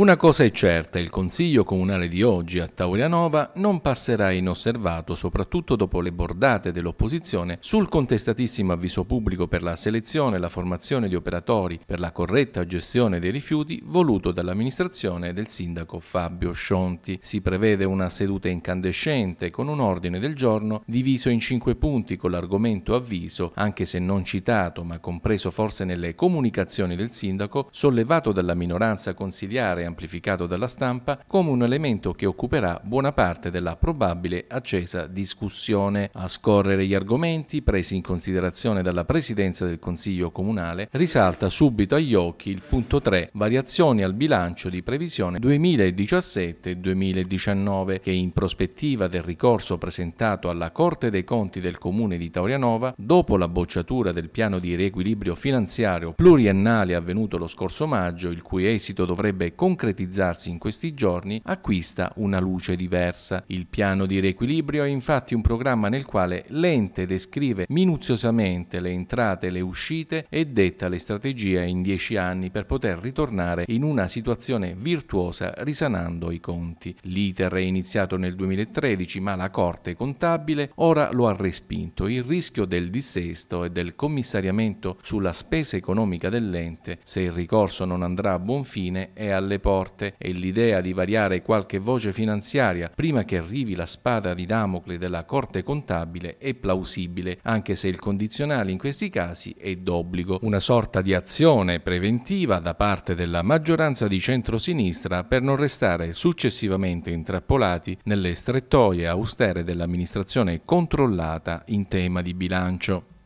Una cosa è certa, il Consiglio Comunale di oggi a Taurianova non passerà inosservato, soprattutto dopo le bordate dell'opposizione, sul contestatissimo avviso pubblico per la selezione e la formazione di operatori per la corretta gestione dei rifiuti voluto dall'amministrazione del sindaco Fabio Scionti. Si prevede una seduta incandescente con un ordine del giorno diviso in cinque punti con l'argomento avviso, anche se non citato ma compreso forse nelle comunicazioni del sindaco, sollevato dalla minoranza consiliare amplificato dalla stampa come un elemento che occuperà buona parte della probabile accesa discussione. A scorrere gli argomenti presi in considerazione dalla Presidenza del Consiglio Comunale risalta subito agli occhi il punto 3, variazioni al bilancio di previsione 2017-2019 che in prospettiva del ricorso presentato alla Corte dei Conti del Comune di Taurianova, dopo la bocciatura del piano di riequilibrio finanziario pluriennale avvenuto lo scorso maggio, il cui esito dovrebbe concludere concretizzarsi in questi giorni acquista una luce diversa. Il piano di riequilibrio è infatti un programma nel quale l'ente descrive minuziosamente le entrate e le uscite e detta le strategie in dieci anni per poter ritornare in una situazione virtuosa risanando i conti. L'iter è iniziato nel 2013 ma la Corte Contabile ora lo ha respinto. Il rischio del dissesto e del commissariamento sulla spesa economica dell'ente, se il ricorso non andrà a buon fine, è alle le porte e l'idea di variare qualche voce finanziaria prima che arrivi la spada di Damocle della Corte Contabile è plausibile, anche se il condizionale in questi casi è d'obbligo, una sorta di azione preventiva da parte della maggioranza di centrosinistra per non restare successivamente intrappolati nelle strettoie austere dell'amministrazione controllata in tema di bilancio.